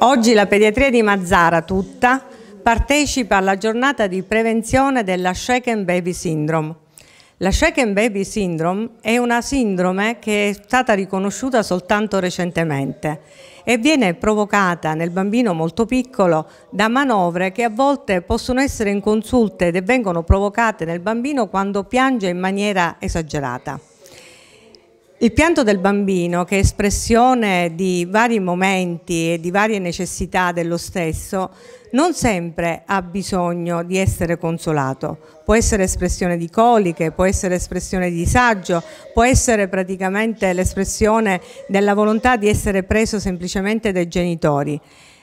Oggi la pediatria di Mazzara tutta partecipa alla giornata di prevenzione della Shaken Baby Syndrome. La Shaken Baby Syndrome è una sindrome che è stata riconosciuta soltanto recentemente e viene provocata nel bambino molto piccolo da manovre che a volte possono essere inconsulte e vengono provocate nel bambino quando piange in maniera esagerata. Il pianto del bambino, che è espressione di vari momenti e di varie necessità dello stesso, non sempre ha bisogno di essere consolato. Può essere espressione di coliche, può essere espressione di disagio, può essere praticamente l'espressione della volontà di essere preso semplicemente dai genitori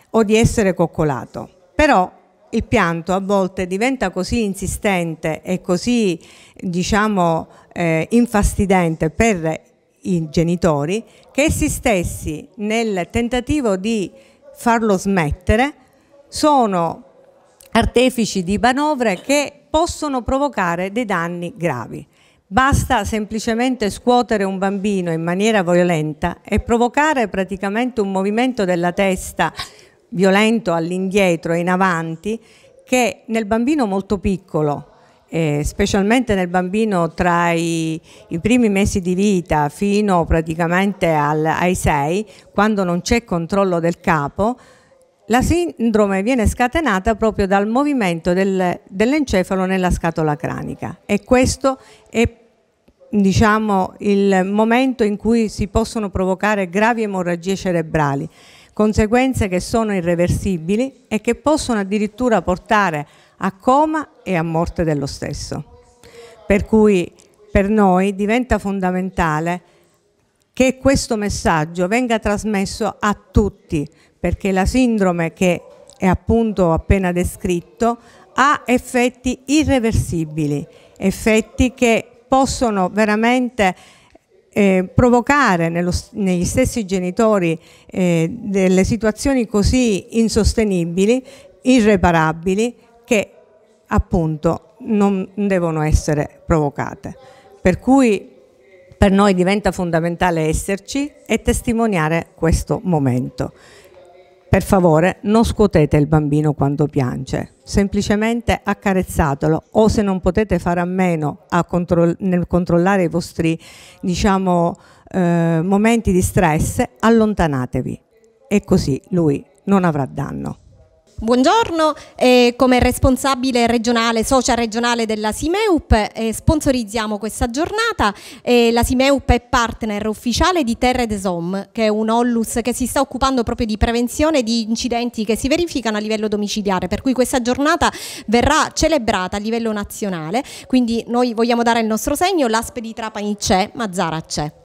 o di essere coccolato. Però il pianto a volte diventa così insistente e così, diciamo, eh, infastidente per i genitori, che essi stessi nel tentativo di farlo smettere sono artefici di manovre che possono provocare dei danni gravi. Basta semplicemente scuotere un bambino in maniera violenta e provocare praticamente un movimento della testa violento all'indietro e in avanti che nel bambino molto piccolo eh, specialmente nel bambino tra i, i, primi mesi di vita fino praticamente al, ai sei, quando non c'è controllo del capo, la sindrome viene scatenata proprio dal movimento del, dell'encefalo nella scatola cranica e questo è diciamo, il momento in cui si possono provocare gravi emorragie cerebrali, conseguenze che sono irreversibili e che possono addirittura portare a a coma e a morte dello stesso. Per cui per noi diventa fondamentale che questo messaggio venga trasmesso a tutti, perché la sindrome che è appunto appena descritto ha effetti irreversibili, effetti che possono veramente eh, provocare nello, negli stessi genitori eh, delle situazioni così insostenibili, irreparabili, che appunto non devono essere provocate. Per cui per noi diventa fondamentale esserci e testimoniare questo momento. Per favore non scuotete il bambino quando piange, semplicemente accarezzatelo o se non potete fare a meno a control nel controllare i vostri diciamo, eh, momenti di stress, allontanatevi e così lui non avrà danno. Buongiorno, eh, come responsabile regionale, socia regionale della Simeup eh, sponsorizziamo questa giornata. Eh, la Simeup è partner ufficiale di Terre Desom, che è un onlus che si sta occupando proprio di prevenzione di incidenti che si verificano a livello domiciliare, per cui questa giornata verrà celebrata a livello nazionale, quindi noi vogliamo dare il nostro segno, l'Aspe di Trapani c'è, ma Zara c'è.